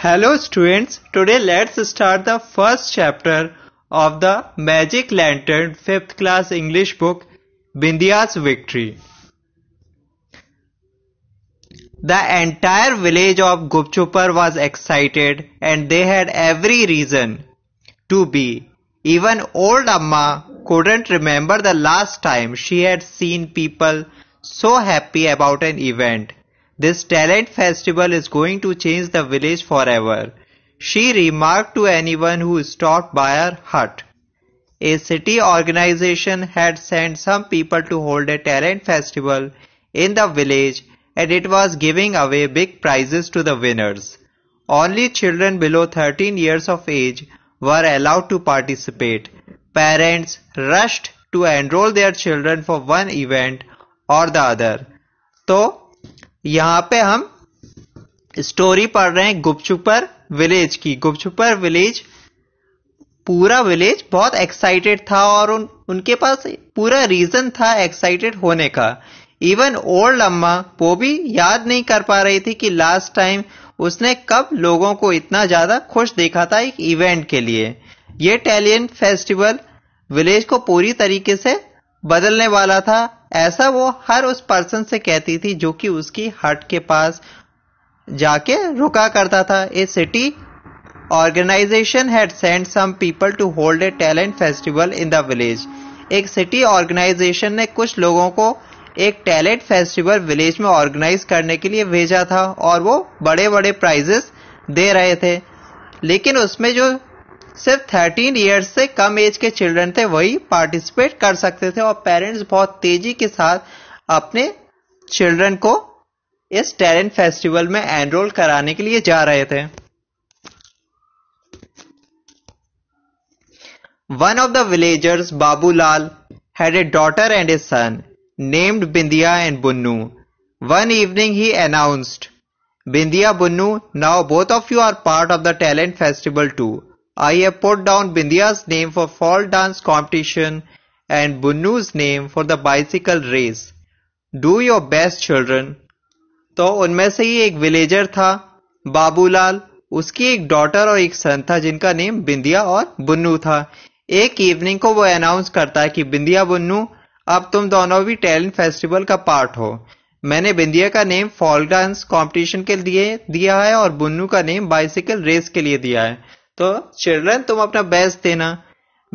Hello students, today let's start the first chapter of the Magic Lantern 5th class English book Bindia's Victory. The entire village of Gupchupar was excited and they had every reason to be. Even old Amma couldn't remember the last time she had seen people so happy about an event. This talent festival is going to change the village forever, she remarked to anyone who stopped by her hut. A city organization had sent some people to hold a talent festival in the village and it was giving away big prizes to the winners. Only children below 13 years of age were allowed to participate. Parents rushed to enroll their children for one event or the other. So यहां पे हम story पढ़ रहे हैं Gupchupur village की Gupchupur village पूरा village बहुत excited था और उन, उनके पास पूरा रीजन था एक्साइटेड होने का इवन ओल्ड अम्मा वो भी याद नहीं कर पा रही थी कि लास्ट टाइम उसने कब लोगों को इतना ज्यादा खुश देखा था एक इवेंट के लिए ये टैलियन फेस्टिवल विलेज को पूरी तरीके से बदलने वाला था ऐसा वो हर उस पर्सन से कहती थी जो कि उसकी हट के पास जाके रुका करता था a city organisation had send some people to hold a talent festival in the village एक सिटी ऑर्गेनाइजेशन ने कुछ लोगों को एक टैलेंट फेस्टिवल विलेज में ऑर्गेनाइज करने के लिए भेजा था और वो बड़े बड़े प्राइजेस दे रहे थे लेकिन उसमें जो सिर्फ थर्टीन ईयर्स से कम एज के चिल्ड्रन थे वही पार्टिसिपेट कर सकते थे और पेरेंट्स बहुत तेजी के साथ अपने चिल्ड्रन को इस टैलेंट फेस्टिवल में एनरोल कराने के लिए जा रहे थे one of the villagers Babulal had a daughter and a son named Bindiya and Bunnu one evening he announced Bindiya Bunnu now both of you are part of the talent festival too I have put down Bindiya's name for fall dance competition and Bunnu's name for the bicycle race. Do your best children. तो उनमें से ही एक villager था बाबूलाल उसकी एक daughter और एक सन था जिनका नेम बिंदिया और बुन्नू था एक इवनिंग को वो अनाउंस करता है कि बिंदिया बुन्नू अब तुम दोनों भी टैलेंट फेस्टिवल का पार्ट हो मैंने बिंदिया का नेम फॉल डांस कंपटीशन के लिए दिया है और बुन्नू का नेम बाइसिकल रेस के लिए दिया है The children तुम अपना best देना.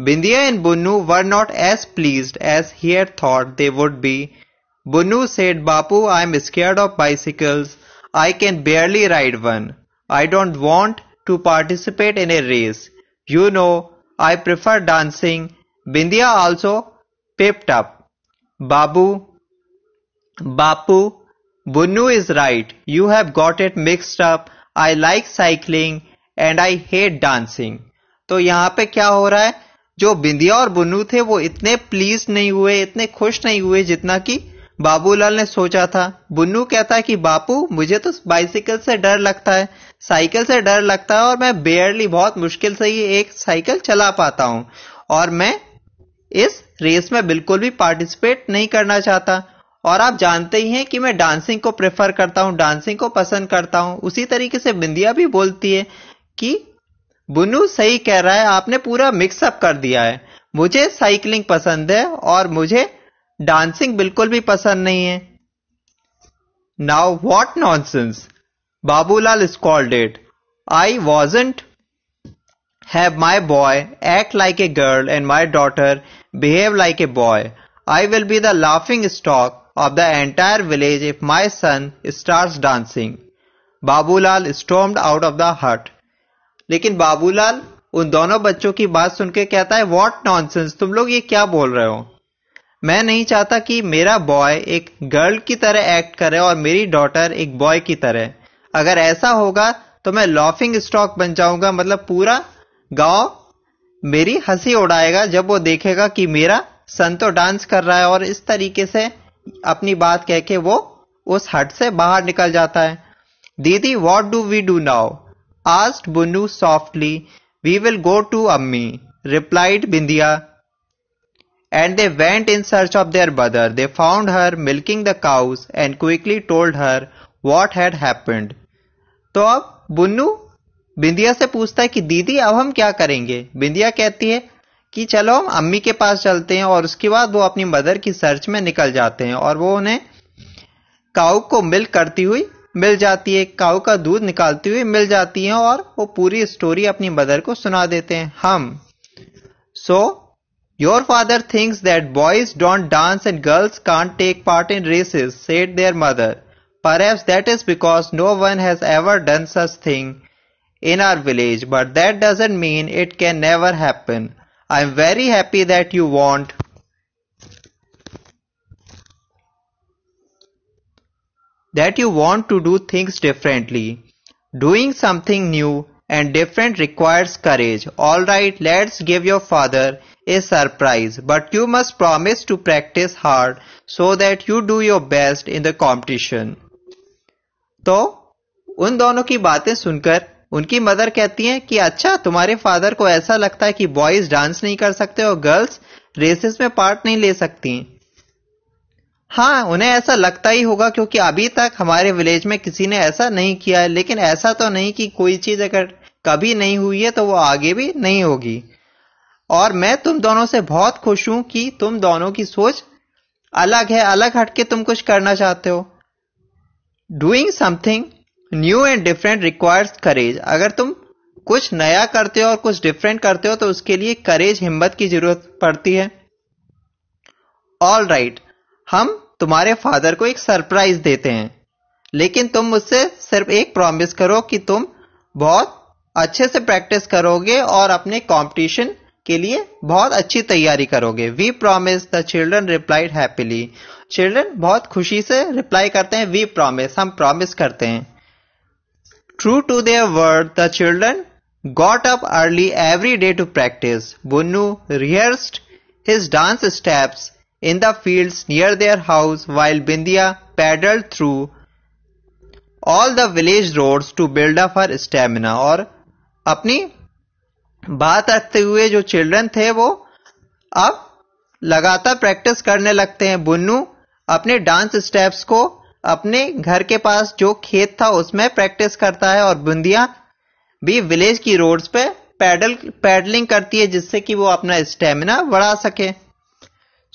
Bindiya and Bunu were not as pleased as he had thought they would be. Bunu said, Bapu, I am scared of bicycles. I can barely ride one. I don't want to participate in a race. You know, I prefer dancing. Bindiya also piped up. Babu, Bapu, Bunu is right. You have got it mixed up. I like cycling and I hate dancing तो यहाँ पे क्या हो रहा है जो बिंदिया और बुनू थे वो इतने प्लीज नहीं हुए इतने खुश नहीं हुए जितना कि बाबूलाल ने सोचा था बुन्नू कहता है कि बापू मुझे तो बाइसिकल से डर लगता है साइकिल से डर लगता है और मैं बेयरली बहुत मुश्किल से ही एक साइकिल चला पाता हूँ और मैं इस रेस में बिल्कुल भी पार्टिसिपेट नहीं करना चाहता और आप जानते ही हैं कि मैं डांसिंग को प्रेफर करता हूँ डांसिंग को पसंद करता हूँ उसी तरीके से बिंदिया भी बोलती है कि बुनू सही कह रहा है आपने पूरा मिक्सअप कर दिया है मुझे साइकिलिंग पसंद है और मुझे डांसिंग बिल्कुल भी पसंद नहीं है now what nonsense Babulal scolded I wasn't have my boy act like a girl and my daughter behave like a boy I will be the laughing stock of the entire village if my son starts dancing Babulal stormed out of the hut लेकिन बाबूलाल उन दोनों बच्चों की बात सुनकर कहता है what nonsense तुम लोग ये क्या बोल रहे हो मैं नहीं चाहता कि मेरा बॉय एक गर्ल की तरह एक्ट करे और मेरी डॉटर एक बॉय की तरह अगर ऐसा होगा तो मैं लॉफिंग स्टॉक बन जाऊंगा मतलब पूरा गांव मेरी हंसी उड़ाएगा जब वो देखेगा कि मेरा सन तो डांस कर रहा है और इस तरीके से अपनी बात कह के वो उस हट से बाहर निकल जाता है दीदी what do we do now asked Bunu softly. We will go to Ammi, replied Bindiya. And they went in search of their mother. They found her milking the cows and quickly told her what had happened. तो अब बुन्नू बिंदिया से पूछता है कि दीदी अब हम क्या करेंगे बिंदिया कहती है कि चलो हम अम्मी के पास चलते हैं और उसके बाद वो अपनी मदर की सर्च में निकल जाते हैं और वो उन्हें काउ को मिल्क करती हुई मिल जाती है काउ का दूध निकालती हुई मिल जाती है और वो पूरी स्टोरी अपनी मदर को सुना देते हैं हम so your father thinks that boys don't dance and girls can't take part in races said their mother perhaps that is because no one has ever done such thing in our village but that doesn't mean it can never happen I am very happy that you want that you want to do things differently. Doing something new and different requires courage. Alright, let's give your father a surprise, but you must promise to practice hard so that you do your best in the competition. तो उन दोनों की बातें सुनकर उनकी mother कहती हैं कि अच्छा तुम्हारे फादर को ऐसा लगता है कि बॉयज डांस नहीं कर सकते और गर्ल्स रेसेस में पार्ट नहीं ले सकती हाँ उन्हें ऐसा लगता ही होगा क्योंकि अभी तक हमारे विलेज में किसी ने ऐसा नहीं किया है लेकिन ऐसा तो नहीं कि कोई चीज अगर कभी नहीं हुई है तो वो आगे भी नहीं होगी और मैं तुम दोनों से बहुत खुश हूं कि तुम दोनों की सोच अलग है अलग हटके तुम कुछ करना चाहते हो doing something new and different requires courage अगर तुम कुछ नया करते हो और कुछ डिफरेंट करते हो तो उसके लिए करेज हिम्मत की जरूरत पड़ती है ऑल राइट right, हम तुम्हारे फादर को एक सरप्राइज देते हैं लेकिन तुम मुझसे सिर्फ एक प्रॉमिस करो कि तुम बहुत अच्छे से प्रैक्टिस करोगे और अपने कंपटीशन के लिए बहुत अच्छी तैयारी करोगे we promise the children replied happily children बहुत खुशी से रिप्लाई करते हैं वी प्रॉमिस हम प्रॉमिस करते हैं true to their word the children got up early every day to practise Bunnu rehearsed his dance steps in the fields near their house while Bindiya paddled through all the village roads to build up her stamina और अपनी बात रखते हुए जो children थे वो अब लगातार प्रैक्टिस करने लगते हैं बुन्नू अपने डांस स्टेप्स को अपने घर के पास जो खेत था उसमें प्रैक्टिस करता है और बुंदिया भी विलेज की रोड्स पे पैडल पैडलिंग करती है जिससे कि वो अपना स्टेमिना बढ़ा सके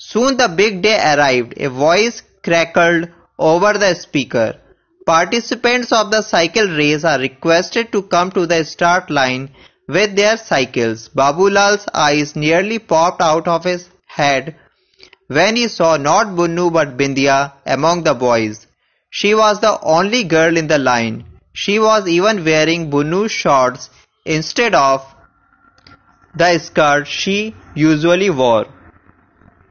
Soon the big day arrived. A voice crackled over the speaker. Participants of the cycle race are requested to come to the start line with their cycles. Babulal's eyes nearly popped out of his head when he saw not Bunnu but Bindiya among the boys. She was the only girl in the line. She was even wearing Bunnu's shorts instead of the skirt she usually wore.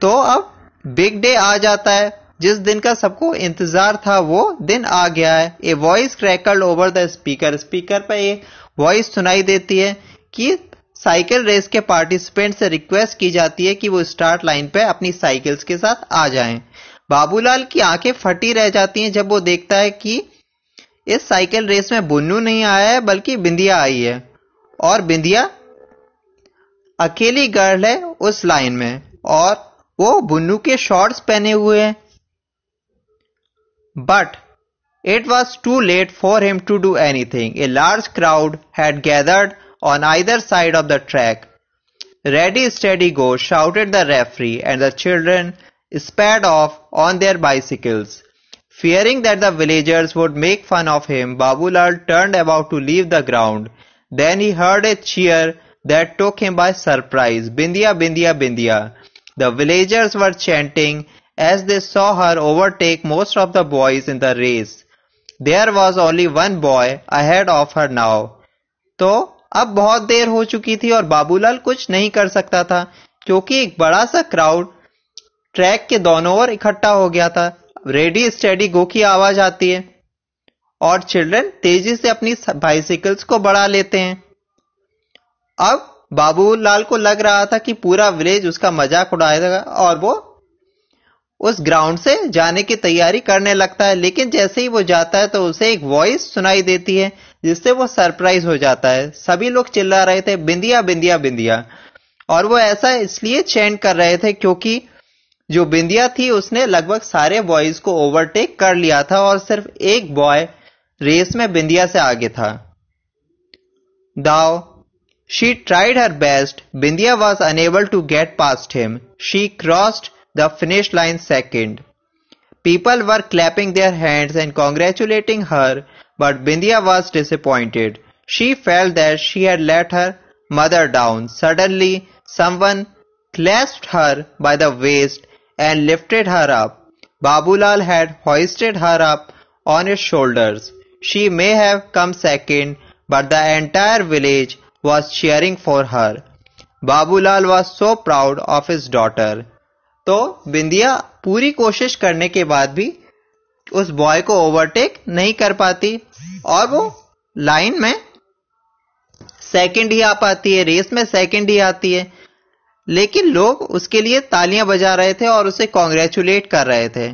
तो अब big day आ जाता है जिस दिन का सबको इंतजार था वो दिन आ गया है a voice crackled over the speaker speaker पर ये वॉइस सुनाई देती है कि साइकिल रेस के पार्टिसिपेंट से रिक्वेस्ट की जाती है कि वो स्टार्ट लाइन पे अपनी साइकिल्स के साथ आ जाएं। बाबूलाल की आंखें फटी रह जाती हैं जब वो देखता है कि इस साइकिल रेस में बुन्नू नहीं आया है बल्कि बिंदिया आई है और बिंदिया अकेली गर्ल है उस लाइन में और वो बुन्नू के शॉर्ट्स पहने हुए है but It was too late for him to do anything. A large crowd had gathered on either side of the track. Ready, steady, go, shouted the referee, and the children sped off on their bicycles. Fearing that the villagers would make fun of him, Babulal turned about to leave the ground. Then he heard a cheer that took him by surprise. Bindia, Bindia, Bindia. The villagers were chanting as they saw her overtake most of the boys in the race. There was only one boy ahead of her now. तो अब बहुत देर हो चुकी थी और बाबूलाल कुछ नहीं कर सकता था क्योंकि एक बड़ा सा क्राउड ट्रैक के दोनों ओर इकट्ठा हो गया था रेडी स्टेडी गो की आवाज आती है और चिल्ड्रन तेजी से अपनी बाइसिकल्स को बढ़ा लेते हैं अब बाबूलाल को लग रहा था कि पूरा विलेज उसका मजाक उड़ाएगा और वो उस ग्राउंड से जाने की तैयारी करने लगता है लेकिन जैसे ही वो जाता है तो उसे एक वॉइस सुनाई देती है जिससे वो सरप्राइज हो जाता है सभी लोग चिल्ला रहे थे बिंदिया बिंदिया बिंदिया और वो ऐसा इसलिए चैंट कर रहे थे क्योंकि जो बिंदिया थी उसने लगभग सारे बॉयज को ओवरटेक कर लिया था और सिर्फ एक बॉय रेस में बिंदिया से आगे था दाव She tried her best. Bindia was unable to get past him. She crossed the finish line second. People were clapping their hands and congratulating her, but Bindia was disappointed. She felt that she had let her mother down. Suddenly, someone clasped her by the waist and lifted her up. Babulal had hoisted her up on his shoulders. She may have come second, but the entire village was cheering for her. Babulal was so proud of his daughter. तो बिंदिया पूरी कोशिश करने के बाद भी उस boy को overtake नहीं कर पाती और वो लाइन में सेकंड ही आ पाती है रेस में सेकंड ही आती है लेकिन लोग उसके लिए तालियां बजा रहे थे और उसे कॉन्ग्रेचुलेट कर रहे थे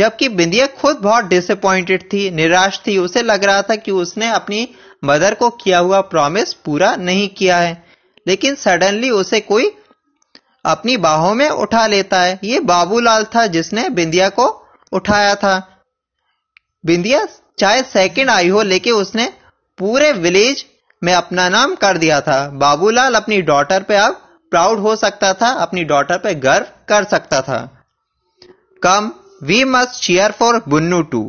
जबकि बिंदिया खुद बहुत डिसअपॉइंटेड थी निराश थी उसे लग रहा था कि उसने अपनी मदर को किया हुआ प्रॉमिस पूरा नहीं किया है लेकिन सडनली उसे कोई अपनी बाहों में उठा लेता है ये बाबूलाल था जिसने बिंदिया को उठाया था बिंदिया चाहे सेकंड आई हो लेकिन उसने पूरे विलेज में अपना नाम कर दिया था बाबूलाल अपनी डॉटर पे अब प्राउड हो सकता था अपनी डॉटर पे गर्व कर सकता था come we must cheer for Bunnu too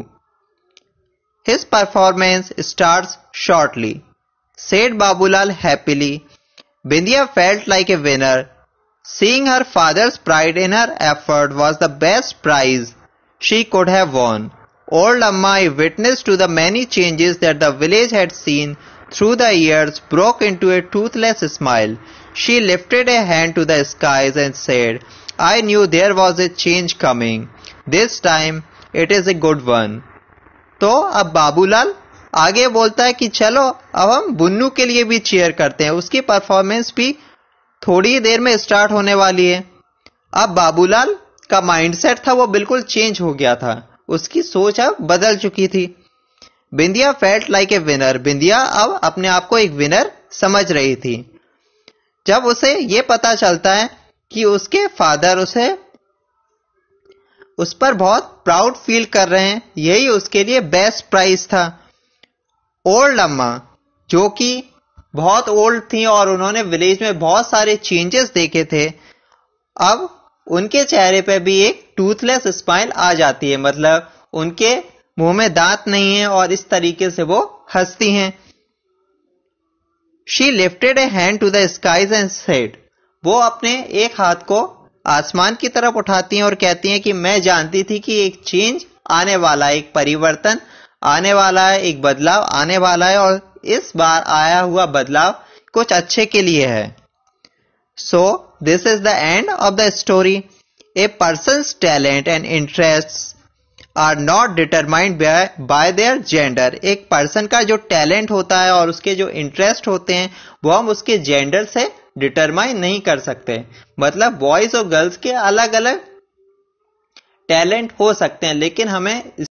His performance starts shortly, said Babulal happily. Bindiya felt like a winner. Seeing her father's pride in her effort was the best prize she could have won. Old Amma, witness to the many changes that the village had seen through the years, broke into a toothless smile. She lifted a hand to the skies and said, I knew there was a change coming. This time it is a good one. तो अब बाबूलाल आगे बोलता है कि चलो अब हम बुन्नू के लिए भी चेयर करते हैं उसकी परफॉर्मेंस भी थोड़ी देर में स्टार्ट होने वाली है अब बाबूलाल का माइंडसेट था वो बिल्कुल चेंज हो गया था उसकी सोच अब बदल चुकी थी Bindiya felt like a winner Bindiya अब अपने आप को एक विनर समझ रही थी जब उसे ये पता चलता है कि उसके फादर उसे उस पर बहुत प्राउड फील कर रहे हैं यही उसके लिए बेस्ट प्राइस था ओल्ड अम्मा जो कि बहुत ओल्ड थी और उन्होंने विलेज में बहुत सारे चेंजेस देखे थे अब उनके चेहरे पर भी एक टूथलेस स्माइल आ जाती है मतलब उनके मुंह में दांत नहीं है और इस तरीके से वो हंसती हैं she lifted a hand to the skies and said वो अपने एक हाथ को आसमान की तरफ उठाती हैं और कहती हैं कि मैं जानती थी कि एक चेंज आने वाला है एक परिवर्तन आने वाला है एक बदलाव आने वाला है और इस बार आया हुआ बदलाव कुछ अच्छे के लिए है so this is the end of the story a person talent and interest are not determined by their gender एक पर्सन का जो टैलेंट होता है और उसके जो इंटरेस्ट होते हैं वो हम उसके जेंडर से डिटरमाइन नहीं कर सकते मतलब बॉयज और गर्ल्स के अलग अलग टैलेंट हो सकते हैं लेकिन हमें